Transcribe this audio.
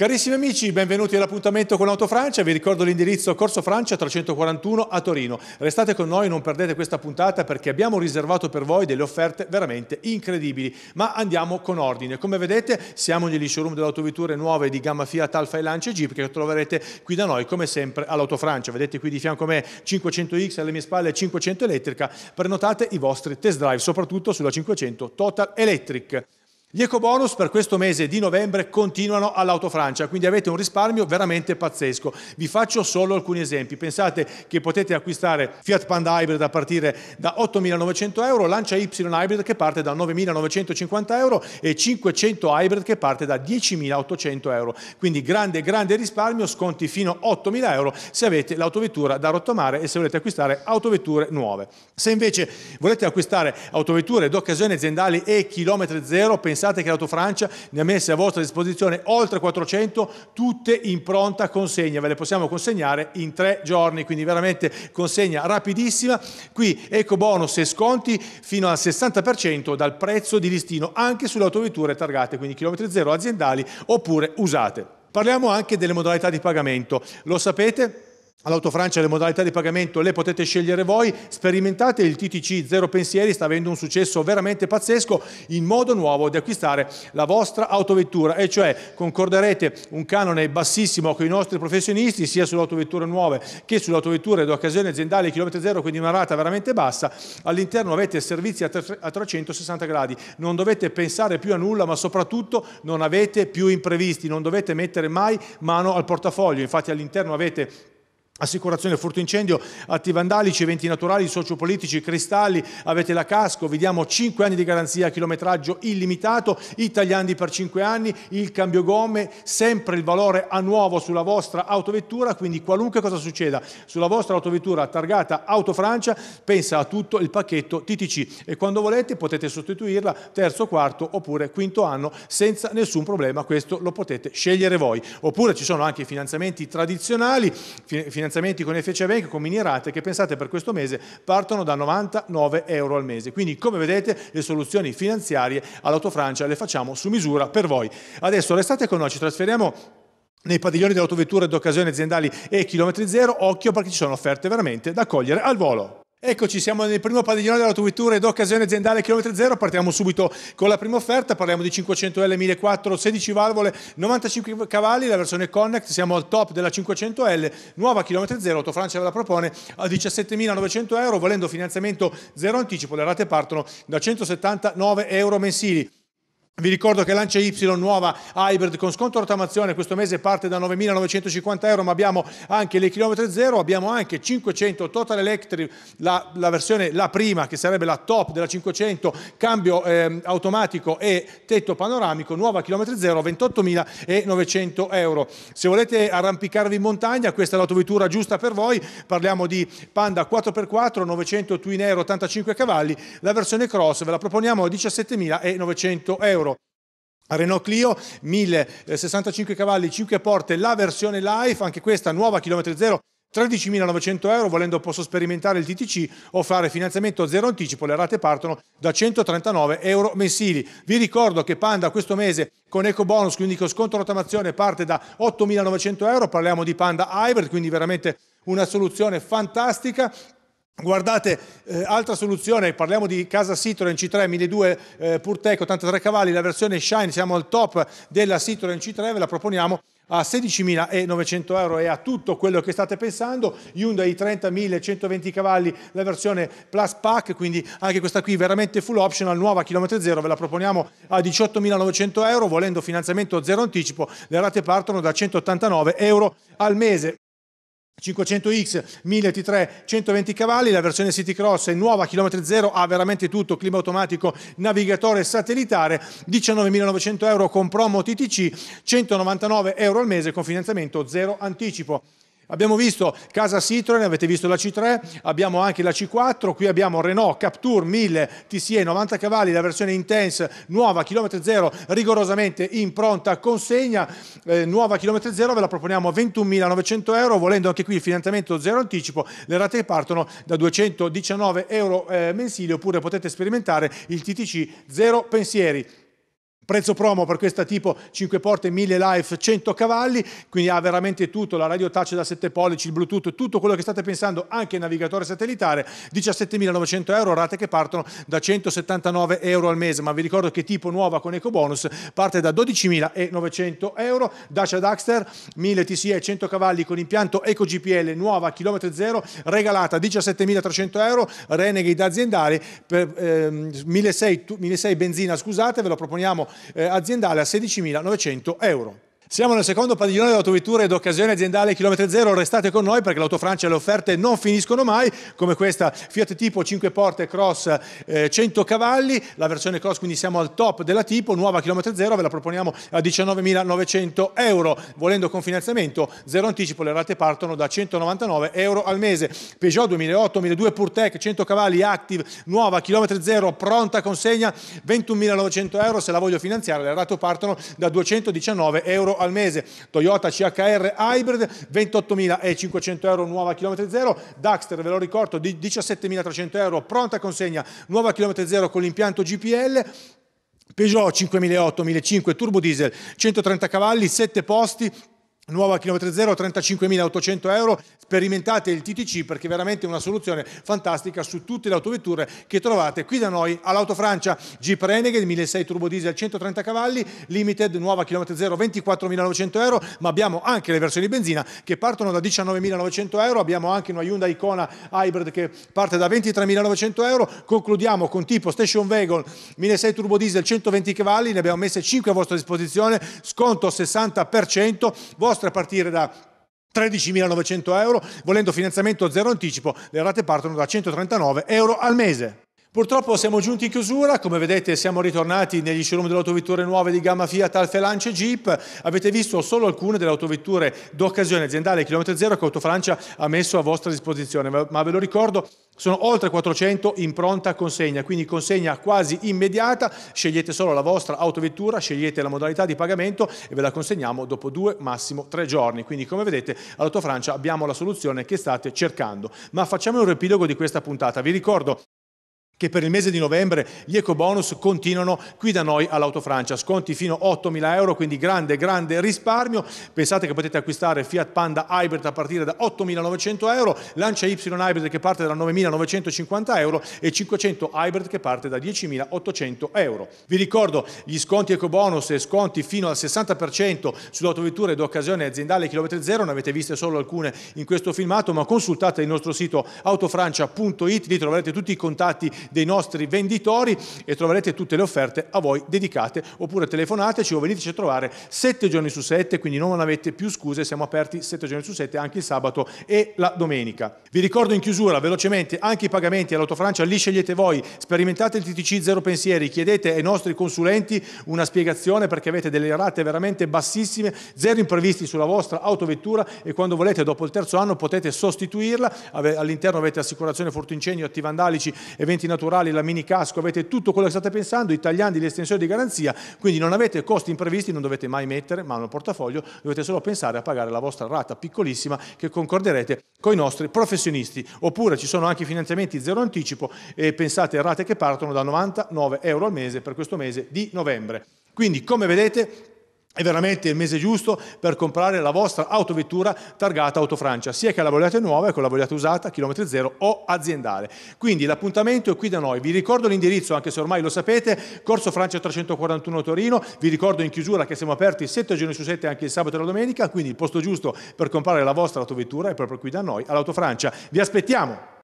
Carissimi amici, benvenuti all'appuntamento con Autofrancia, vi ricordo l'indirizzo Corso Francia 341 a Torino. Restate con noi, non perdete questa puntata perché abbiamo riservato per voi delle offerte veramente incredibili, ma andiamo con ordine. Come vedete siamo negli showroom delle autovetture nuove di gamma Fiat, Alfa e Lancia e Jeep che troverete qui da noi come sempre all'Autofrancia. Vedete qui di fianco a me 500X, alle mie spalle 500 elettrica, prenotate i vostri test drive soprattutto sulla 500 Total Electric. Gli ecobonus per questo mese di novembre continuano all'Auto Francia, quindi avete un risparmio veramente pazzesco. Vi faccio solo alcuni esempi. Pensate che potete acquistare Fiat Panda Hybrid a partire da 8.900 euro, Lancia Y Hybrid che parte da 9.950 euro e 500 Hybrid che parte da 10.800 euro. Quindi grande, grande risparmio, sconti fino a 8.000 euro se avete l'autovettura da rottamare e se volete acquistare autovetture nuove. Se invece volete acquistare autovetture d'occasione aziendali e chilometri zero, pensate pensate che l'Auto Francia ne ha messe a vostra disposizione oltre 400, tutte in pronta consegna, ve le possiamo consegnare in tre giorni, quindi veramente consegna rapidissima. Qui eco bonus e sconti fino al 60% dal prezzo di listino anche sulle autovetture targate, quindi chilometri zero aziendali oppure usate. Parliamo anche delle modalità di pagamento. Lo sapete? All'Autofrancia le modalità di pagamento le potete scegliere voi, sperimentate il TTC Zero Pensieri, sta avendo un successo veramente pazzesco in modo nuovo di acquistare la vostra autovettura, e cioè concorderete un canone bassissimo con i nostri professionisti sia sulle autovetture nuove che sulle autovetture d'occasione aziendale chilometro zero, quindi una rata veramente bassa, all'interno avete servizi a 360 gradi, non dovete pensare più a nulla ma soprattutto non avete più imprevisti, non dovete mettere mai mano al portafoglio, infatti all'interno avete assicurazione furto incendio, atti vandalici, eventi naturali, sociopolitici, cristalli, avete la casco, vi diamo 5 anni di garanzia a chilometraggio illimitato, i tagliandi per 5 anni, il cambio gomme, sempre il valore a nuovo sulla vostra autovettura, quindi qualunque cosa succeda sulla vostra autovettura targata Auto Francia, pensa a tutto il pacchetto TTC e quando volete potete sostituirla terzo, quarto oppure quinto anno senza nessun problema, questo lo potete scegliere voi. Oppure ci sono anche i finanziamenti tradizionali, finanziamenti finanziamenti con FCA Bank con mini rate che pensate per questo mese partono da 99 euro al mese. Quindi come vedete le soluzioni finanziarie all'Autofrancia le facciamo su misura per voi. Adesso restate con noi, ci trasferiamo nei padiglioni delle autovetture d'occasione aziendali e chilometri zero, occhio perché ci sono offerte veramente da cogliere al volo. Eccoci, siamo nel primo padiglione dell'autovettura ed occasione aziendale chilometro zero, partiamo subito con la prima offerta, parliamo di 500L 1400, 16 valvole, 95 cavalli, la versione Connect, siamo al top della 500L, nuova chilometro zero, Autofrancia la propone a 17.900 euro, volendo finanziamento zero anticipo, le rate partono da 179 euro mensili. Vi ricordo che Lancia Y nuova hybrid con sconto rotamazione questo mese parte da 9.950 euro ma abbiamo anche le chilometri zero, abbiamo anche 500 Total Electric, la, la, versione, la prima che sarebbe la top della 500, cambio eh, automatico e tetto panoramico, nuova chilometri zero, 28.900 euro. Se volete arrampicarvi in montagna questa è l'autovettura giusta per voi, parliamo di Panda 4x4, 900 Twin Air 85 cavalli, la versione cross ve la proponiamo a 17.900 euro. Renault Clio 1065 eh, cavalli, 5 porte, la versione Life, anche questa nuova chilometri zero 13.900 euro volendo posso sperimentare il TTC o fare finanziamento zero anticipo, le rate partono da 139 euro mensili. Vi ricordo che Panda questo mese con eco bonus, quindi con sconto rotamazione, parte da 8.900 euro, parliamo di Panda Hybrid, quindi veramente una soluzione fantastica Guardate, eh, altra soluzione, parliamo di casa Citroen C3 1200 eh, Purtec 83 cavalli, la versione Shine, siamo al top della Citroen C3, ve la proponiamo a 16.900 euro e a tutto quello che state pensando, Hyundai 30.120 cavalli, la versione Plus Pack, quindi anche questa qui veramente full optional, nuova chilometro zero, ve la proponiamo a 18.900 euro, volendo finanziamento zero anticipo, le rate partono da 189 euro al mese. 500X, 1000 T3, 120 cavalli, la versione City Cross è nuova, chilometri zero, ha veramente tutto, clima automatico, navigatore satellitare, 19.900 euro con promo TTC, 199 euro al mese con finanziamento zero anticipo. Abbiamo visto casa Citroen, avete visto la C3, abbiamo anche la C4, qui abbiamo Renault Capture 1000 TCE 90 cavalli, la versione Intense nuova, chilometro zero, rigorosamente in pronta consegna, eh, nuova chilometro zero, ve la proponiamo a 21.900 euro, volendo anche qui il finanziamento zero anticipo, le rate partono da 219 euro eh, mensili oppure potete sperimentare il TTC zero pensieri prezzo promo per questa tipo 5 porte 1000 life 100 cavalli quindi ha veramente tutto la radio touch da 7 pollici il bluetooth tutto quello che state pensando anche il navigatore satellitare 17.900 euro rate che partono da 179 euro al mese ma vi ricordo che tipo nuova con ecobonus parte da 12.900 euro Dacia Daxter 1000 TCE 100 cavalli con impianto eco GPL nuova chilometro zero regalata 17.300 euro Renegade aziendali per eh, 1.600 benzina scusate ve lo proponiamo eh, aziendale a 16.900 euro. Siamo nel secondo padiglione dell'autovettura ed occasione aziendale chilometro zero, restate con noi perché l'autofrancia e le offerte non finiscono mai, come questa Fiat Tipo 5 porte cross eh, 100 cavalli, la versione cross quindi siamo al top della Tipo, nuova chilometro zero, ve la proponiamo a 19.900 euro, volendo con finanziamento zero anticipo, le rate partono da 199 euro al mese. Peugeot 2008, 1002 Purtec 100 cavalli Active, nuova chilometro zero, pronta consegna 21.900 euro, se la voglio finanziare le rate partono da 219 euro al mese, Toyota CHR Hybrid 28.500 euro nuova chilometri zero, Daxter ve lo ricordo di 17.300 euro pronta consegna nuova chilometri zero con l'impianto GPL, Peugeot 5008 1500 turbo diesel 130 cavalli 7 posti nuova chilometro zero 35.800 euro sperimentate il TTC perché è veramente una soluzione fantastica su tutte le autovetture che trovate qui da noi all'Auto Francia Jeep Renegade 1.6 turbo diesel 130 cavalli limited nuova chilometro zero 24.900 euro ma abbiamo anche le versioni benzina che partono da 19.900 euro abbiamo anche una Hyundai Icona Hybrid che parte da 23.900 euro concludiamo con tipo Station Wagon 1.6 turbo diesel 120 cavalli ne abbiamo messe 5 a vostra disposizione sconto 60% vostro vostre a partire da 13.900 euro, volendo finanziamento zero anticipo, le rate partono da 139 euro al mese. Purtroppo siamo giunti in chiusura, come vedete siamo ritornati negli showroom delle autovetture nuove di gamma Fiat, Alfa Lancia e Jeep. Avete visto solo alcune delle autovetture d'occasione aziendale chilometro zero che Autofrancia ha messo a vostra disposizione, ma ve lo ricordo sono oltre 400 in pronta consegna, quindi consegna quasi immediata, scegliete solo la vostra autovettura, scegliete la modalità di pagamento e ve la consegniamo dopo due, massimo tre giorni. Quindi come vedete all'Autofrancia abbiamo la soluzione che state cercando. Ma facciamo un riepilogo di questa puntata. Vi ricordo che per il mese di novembre gli ecobonus continuano qui da noi all'Auto Francia, sconti fino a 8.000 euro, quindi grande, grande risparmio. Pensate che potete acquistare Fiat Panda Hybrid a partire da 8.900 euro, Lancia Y Hybrid che parte da 9.950 euro e 500 Hybrid che parte da 10.800 euro. Vi ricordo gli sconti ecobonus e sconti fino al 60% sulle autovetture d'occasione aziendale chilometri zero, ne avete viste solo alcune in questo filmato, ma consultate il nostro sito autofrancia.it, lì troverete tutti i contatti dei nostri venditori e troverete tutte le offerte a voi dedicate oppure telefonateci o veniteci a trovare 7 giorni su 7 quindi non avete più scuse siamo aperti 7 giorni su 7 anche il sabato e la domenica vi ricordo in chiusura velocemente anche i pagamenti all'Autofrancia li scegliete voi sperimentate il TTC Zero Pensieri chiedete ai nostri consulenti una spiegazione perché avete delle rate veramente bassissime zero imprevisti sulla vostra autovettura e quando volete dopo il terzo anno potete sostituirla all'interno avete assicurazione fortincendio attivandalici eventi naturali naturali, la mini casco, avete tutto quello che state pensando, i tagliandi, estensioni di garanzia, quindi non avete costi imprevisti, non dovete mai mettere mano al portafoglio, dovete solo pensare a pagare la vostra rata piccolissima che concorderete con i nostri professionisti. Oppure ci sono anche finanziamenti zero anticipo e pensate a rate che partono da 99 euro al mese per questo mese di novembre. Quindi come vedete è veramente il mese giusto per comprare la vostra autovettura targata Autofrancia, sia che la vogliate nuova che ecco, la vogliate usata, chilometri zero o aziendale. Quindi l'appuntamento è qui da noi. Vi ricordo l'indirizzo, anche se ormai lo sapete, Corso Francia 341 Torino. Vi ricordo in chiusura che siamo aperti 7 giorni su 7 anche il sabato e la domenica, quindi il posto giusto per comprare la vostra autovettura è proprio qui da noi all'Autofrancia. Vi aspettiamo!